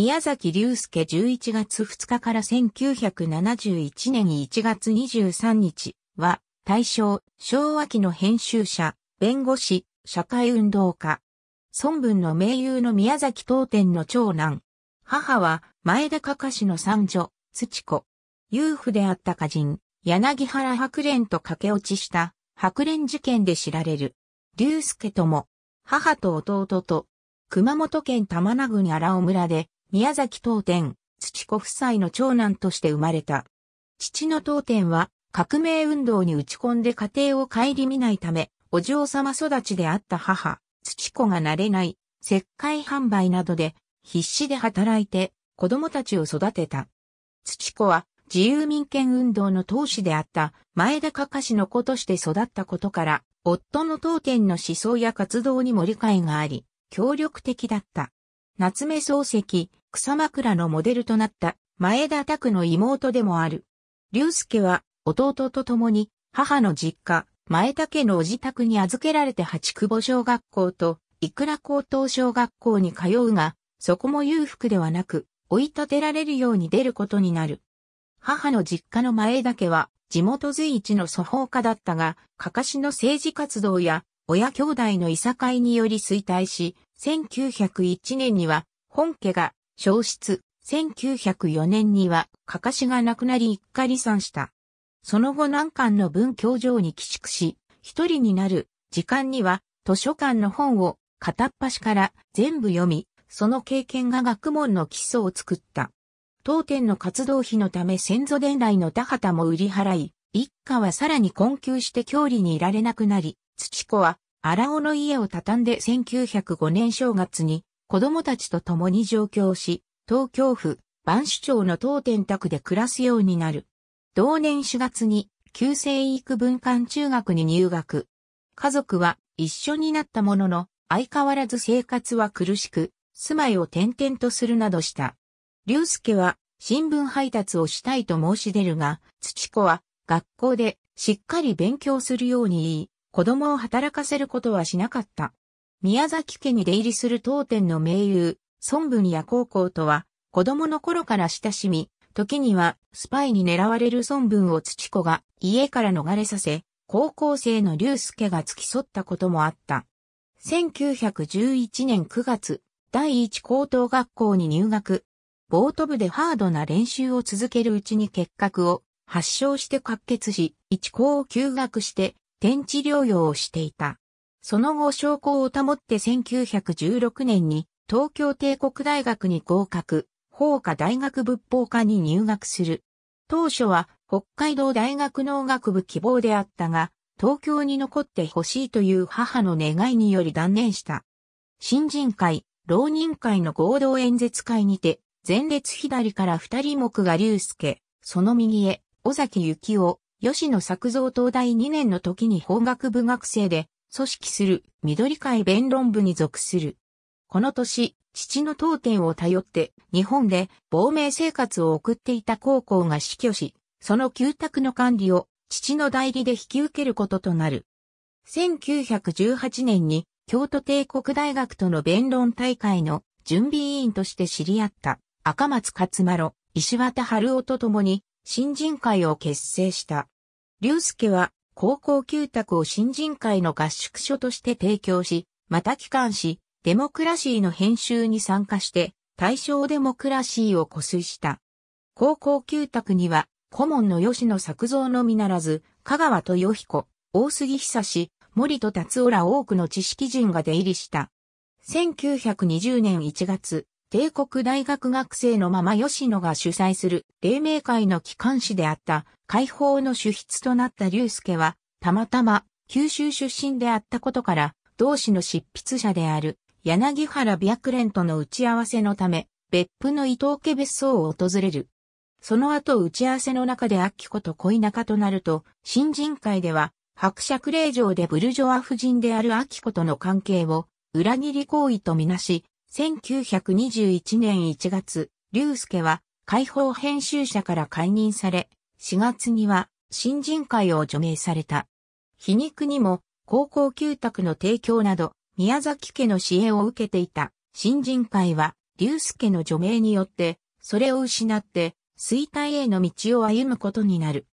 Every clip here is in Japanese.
宮崎隆介11月2日から1971年1月23日は、大正、昭和期の編集者、弁護士、社会運動家。孫文の名優の宮崎当店の長男。母は、前田かかしの三女、土子。夫婦であった家人、柳原白蓮と駆け落ちした、白蓮事件で知られる。隆介とも、母と弟と、熊本県玉名郡荒尾村で、宮崎東天、土子夫妻の長男として生まれた。父の東天は革命運動に打ち込んで家庭を顧みないため、お嬢様育ちであった母、土子が慣れない、石灰販売などで必死で働いて子供たちを育てた。土子は自由民権運動の当主であった前田かかしの子として育ったことから、夫の当店の思想や活動にも理解があり、協力的だった。夏目漱石、草枕のモデルとなった前田拓の妹でもある。龍介は弟と共に母の実家、前田家のお自宅に預けられて八久保小学校といくら高等小学校に通うが、そこも裕福ではなく、追い立てられるように出ることになる。母の実家の前田家は、地元随一の祖法家だったが、かかしの政治活動や、親兄弟のいさかいにより衰退し、1901年には、本家が消失。1904年には、かかしが亡くなり一家離散した。その後南韓の文教場に寄宿し、一人になる時間には図書館の本を片っ端から全部読み、その経験が学問の基礎を作った。当店の活動費のため先祖伝来の田畑も売り払い、一家はさらに困窮して郷里にいられなくなり、土子は荒尾の家を畳んで1905年正月に子供たちと共に上京し、東京府、万主町の当店宅で暮らすようになる。同年4月に、旧制育文館中学に入学。家族は一緒になったものの、相変わらず生活は苦しく、住まいを転々とするなどした。龍介は新聞配達をしたいと申し出るが、土子は学校でしっかり勉強するように言い、子供を働かせることはしなかった。宮崎家に出入りする当店の名優、孫文や高校とは、子供の頃から親しみ、時にはスパイに狙われる孫文を土子が家から逃れさせ、高校生の龍介が付き添ったこともあった。1911年9月、第一高等学校に入学。ボート部でハードな練習を続けるうちに結核を発症して滑血し、一高を休学して、天地療養をしていた。その後証拠を保って1916年に東京帝国大学に合格、法科大学仏法科に入学する。当初は北海道大学農学部希望であったが、東京に残ってほしいという母の願いにより断念した。新人会、老人会の合同演説会にて、前列左から二人目が竜介、その右へ、尾崎幸雄、吉野作造東大2年の時に法学部学生で、組織する緑会弁論部に属する。この年、父の当店を頼って日本で亡命生活を送っていた高校が死去し、その旧宅の管理を父の代理で引き受けることとなる。1918年に京都帝国大学との弁論大会の準備委員として知り合った赤松勝丸、石渡春夫と共に新人会を結成した。龍介は高校旧宅を新人会の合宿所として提供し、また帰還し、デモクラシーの編集に参加して、大正デモクラシーを固遂した。高校旧宅には、顧問の吉野作造のみならず、香川豊彦、大杉久志、森戸達夫ら多くの知識人が出入りした。1920年1月、帝国大学学生のまま吉野が主催する、黎明会の機関誌であった、解放の主筆となった龍介は、たまたま、九州出身であったことから、同志の執筆者である、柳原白蓮との打ち合わせのため、別府の伊藤家別荘を訪れる。その後打ち合わせの中で秋子と恋仲となると、新人会では、伯爵令嬢でブルジョア夫人である秋子との関係を、裏切り行為とみなし、1921年1月、龍介は解放編集者から解任され、4月には新人会を除名された。皮肉にも、高校旧宅の提供など、宮崎家の支援を受けていた新人会は、龍介の除名によって、それを失って、衰退への道を歩むことになる。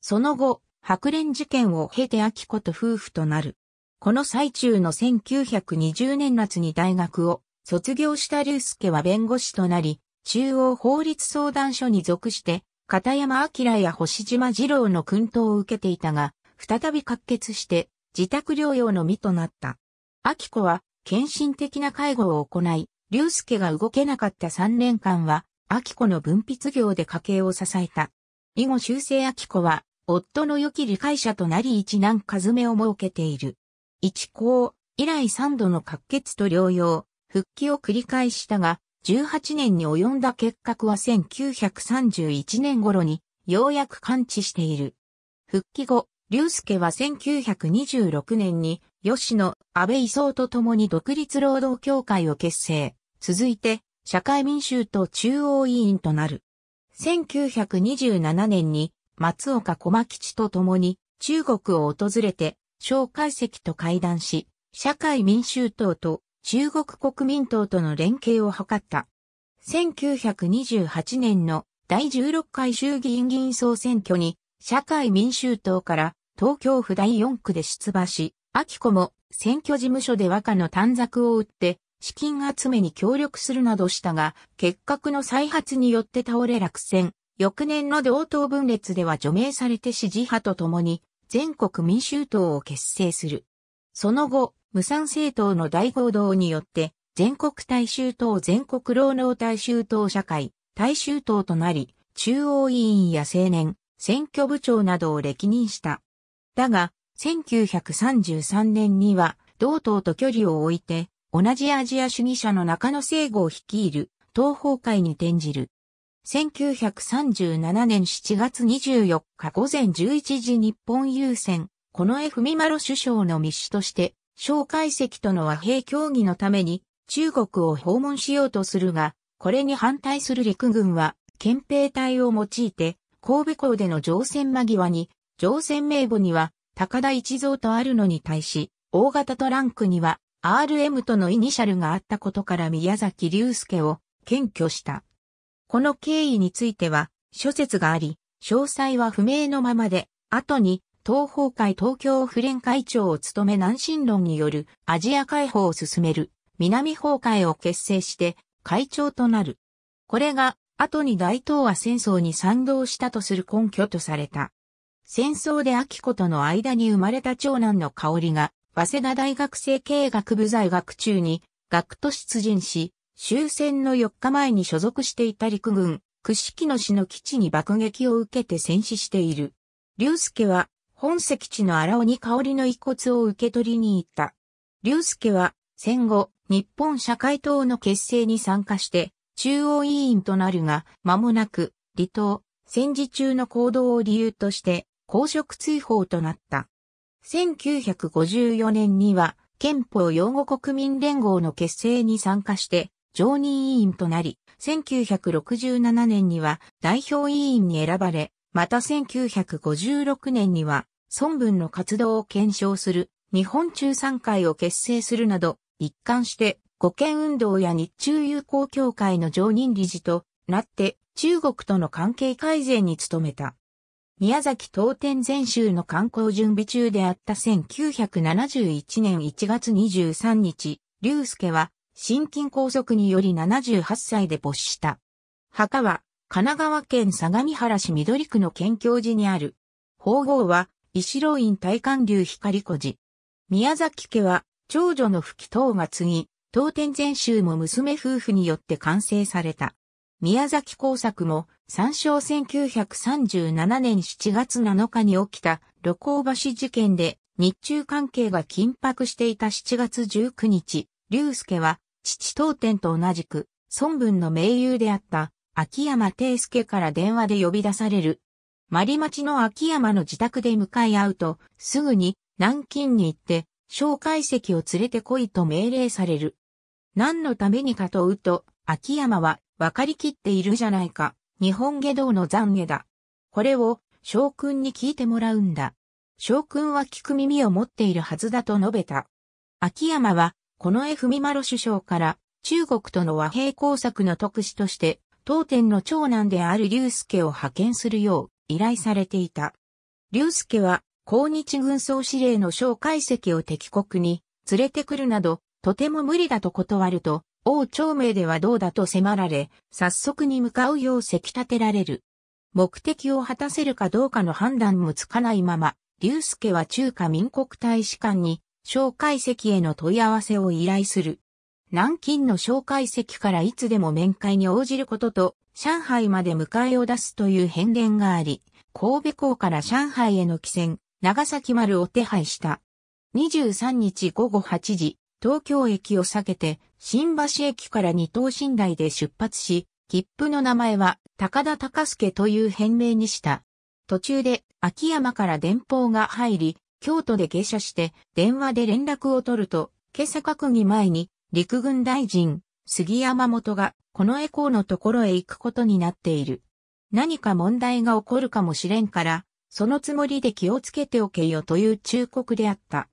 その後、白蓮事件を経て秋子と夫婦となる。この最中の1920年夏に大学を卒業した龍介は弁護士となり、中央法律相談所に属して、片山明や星島二郎の訓導を受けていたが、再び滑血して、自宅療養の身となった。明子は、献身的な介護を行い、龍介が動けなかった3年間は、明子の分泌業で家計を支えた。以後修正明子は、夫の良き理解者となり一男ずめを設けている。一行、以来3度の滑血と療養、復帰を繰り返したが、18年に及んだ結核は1931年頃にようやく完治している。復帰後、龍介は1926年に吉野、安倍磯と共に独立労働協会を結成。続いて、社会民衆党中央委員となる。1927年に松岡小牧吉と共に中国を訪れて、蒋介石と会談し、社会民衆党と中国国民党との連携を図った。1928年の第16回衆議院議員総選挙に社会民衆党から東京府第4区で出馬し、秋子も選挙事務所で和歌の短冊を売って資金集めに協力するなどしたが、結核の再発によって倒れ落選。翌年の同等分裂では除名されて支持派と共に全国民衆党を結成する。その後、無産政党の大合同によって、全国大衆党全国労農大衆党社会、大衆党となり、中央委員や青年、選挙部長などを歴任した。だが、1933年には、同党と距離を置いて、同じアジア主義者の中野聖吾を率いる、東方会に転じる。1937年7月24日午前11時日本優先、この F ミマロ首相の密使として、蒋介石との和平協議のために中国を訪問しようとするが、これに反対する陸軍は、憲兵隊を用いて、神戸港での乗船間際に、乗船名簿には、高田一蔵とあるのに対し、大型トランクには、RM とのイニシャルがあったことから宮崎隆介を検挙した。この経緯については、諸説があり、詳細は不明のままで、後に東方会東京府連会長を務め南進論によるアジア解放を進める南方会を結成して会長となる。これが後に大東亜戦争に賛同したとする根拠とされた。戦争で秋子との間に生まれた長男の香りが、早稲田大学生経営学部在学中に、学徒出陣し、終戦の4日前に所属していた陸軍、串木野市の基地に爆撃を受けて戦死している。竜介は、本籍地の荒尾に香りの遺骨を受け取りに行った。龍介は戦後、日本社会党の結成に参加して、中央委員となるが、間もなく、離党、戦時中の行動を理由として、公職追放となった。1954年には、憲法擁護国民連合の結成に参加して、常任委員となり、1967年には代表委員に選ばれ、また1956年には、孫文の活動を検証する日本中産会を結成するなど、一貫して護憲運動や日中友好協会の常任理事となって中国との関係改善に努めた。宮崎東天全州の観光準備中であった1971年1月23日、龍介は心筋梗塞により78歳で没した。墓は神奈川県相模原市緑区の県境寺にある。法号は、石老院大観流光小寺。宮崎家は、長女の吹き塔が継ぎ、当店禅宗も娘夫婦によって完成された。宮崎工作も、参照1937年7月7日に起きた、旅行橋事件で、日中関係が緊迫していた7月19日、龍介は、父当店と同じく、孫文の盟友であった、秋山定介から電話で呼び出される。マリ町の秋山の自宅で向かい合うと、すぐに南京に行って、蒋介石を連れて来いと命令される。何のためにかと問うと、秋山は分かりきっているじゃないか。日本下道の懺悔だ。これを将軍に聞いてもらうんだ。将軍は聞く耳を持っているはずだと述べた。秋山は、この絵文丸首相から中国との和平工作の特使として当店の長男である竜介を派遣するよう依頼されていた。竜介は、抗日軍総司令の蒋介石を敵国に連れてくるなど、とても無理だと断ると、王朝明ではどうだと迫られ、早速に向かうようせき立てられる。目的を果たせるかどうかの判断もつかないまま、龍介は中華民国大使館に、蒋介石への問い合わせを依頼する。南京の紹介席からいつでも面会に応じることと、上海まで迎えを出すという変電があり、神戸港から上海への帰船、長崎丸を手配した。23日午後8時、東京駅を避けて、新橋駅から二等寝台で出発し、切符の名前は高田隆介という変名にした。途中で秋山から電報が入り、京都で下車して電話で連絡を取ると、今朝閣議前に陸軍大臣、杉山元が、このエコーのところへ行くことになっている。何か問題が起こるかもしれんから、そのつもりで気をつけておけよという忠告であった。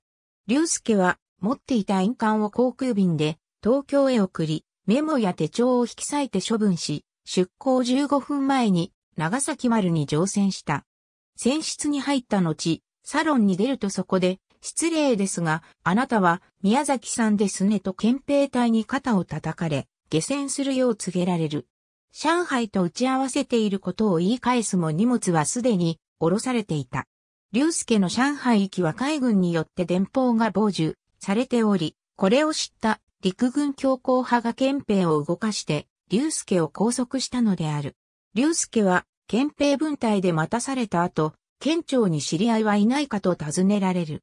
竜介は、持っていた印鑑を航空便で、東京へ送り、メモや手帳を引き裂いて処分し、出港15分前に、長崎丸に乗船した。船室に入った後、サロンに出るとそこで、失礼ですが、あなたは宮崎さんですねと憲兵隊に肩を叩かれ、下船するよう告げられる。上海と打ち合わせていることを言い返すも荷物はすでに降ろされていた。竜介の上海行きは海軍によって電報が傍受されており、これを知った陸軍強硬派が憲兵を動かして、龍介を拘束したのである。竜介は憲兵分隊で待たされた後、県庁に知り合いはいないかと尋ねられる。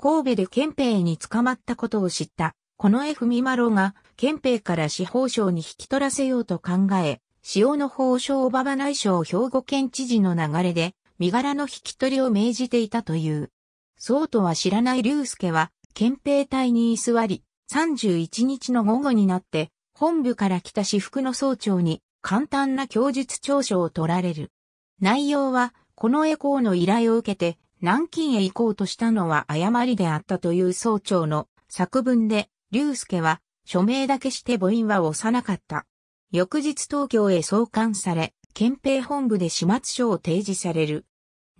神戸で憲兵に捕まったことを知った、この絵文丸が憲兵から司法省に引き取らせようと考え、塩の法省馬場内省兵庫県知事の流れで、身柄の引き取りを命じていたという。そうとは知らない竜介は、憲兵隊に居座り、31日の午後になって、本部から来た私服の総長に、簡単な供述調書を取られる。内容は、この絵工の依頼を受けて、南京へ行こうとしたのは誤りであったという総長の作文で、龍介は署名だけして母音は押さなかった。翌日東京へ送還され、憲兵本部で始末書を提示される。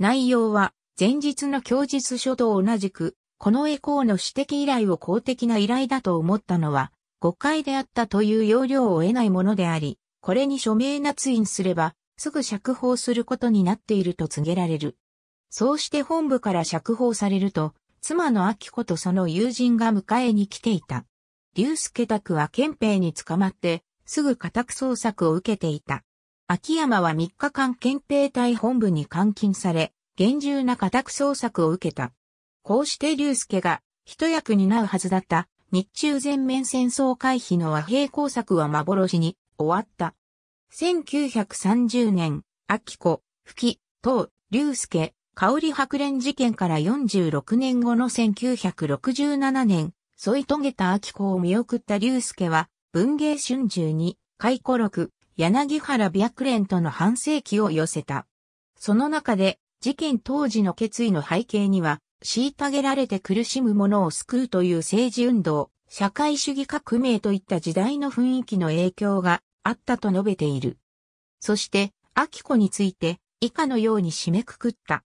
内容は、前日の供述書と同じく、このコーの指摘依頼を公的な依頼だと思ったのは、誤解であったという要領を得ないものであり、これに署名捺印すれば、すぐ釈放することになっていると告げられる。そうして本部から釈放されると、妻の明子とその友人が迎えに来ていた。竜介宅は憲兵に捕まって、すぐ家宅捜索を受けていた。秋山は3日間憲兵隊本部に監禁され、厳重な家宅捜索を受けた。こうして竜介が一役になるはずだった日中全面戦争回避の和平工作は幻に終わった。1930年、秋子、吹き、藤、竜介、香里白蓮事件から46年後の1967年、添い遂げた秋子を見送った龍介は、文芸春秋に、回顧録、柳原白蓮との半世紀を寄せた。その中で、事件当時の決意の背景には、虐げられて苦しむ者を救うという政治運動、社会主義革命といった時代の雰囲気の影響があったと述べている。そして、秋子について、以下のように締めくくった。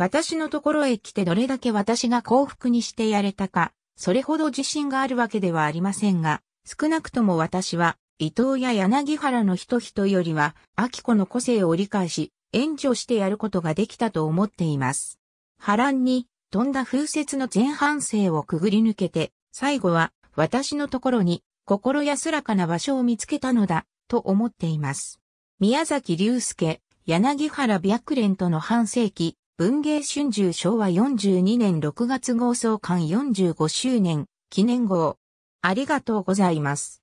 私のところへ来てどれだけ私が幸福にしてやれたか、それほど自信があるわけではありませんが、少なくとも私は、伊藤や柳原の人々よりは、秋子の個性を理解し、援助してやることができたと思っています。波乱に、飛んだ風雪の前半生をくぐり抜けて、最後は、私のところに、心安らかな場所を見つけたのだ、と思っています。宮崎隆介、柳原白蓮との半世紀、文芸春秋昭和42年6月号創刊45周年記念号。ありがとうございます。